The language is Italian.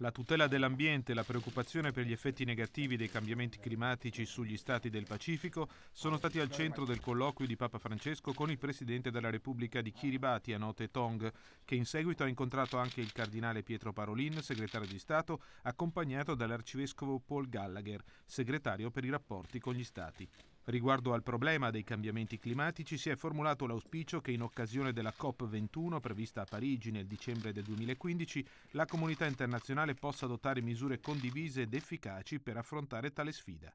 La tutela dell'ambiente e la preoccupazione per gli effetti negativi dei cambiamenti climatici sugli stati del Pacifico sono stati al centro del colloquio di Papa Francesco con il presidente della Repubblica di Kiribati, Anote Tong, che in seguito ha incontrato anche il cardinale Pietro Parolin, segretario di Stato, accompagnato dall'arcivescovo Paul Gallagher, segretario per i rapporti con gli stati. Riguardo al problema dei cambiamenti climatici si è formulato l'auspicio che in occasione della COP21 prevista a Parigi nel dicembre del 2015 la comunità internazionale possa adottare misure condivise ed efficaci per affrontare tale sfida.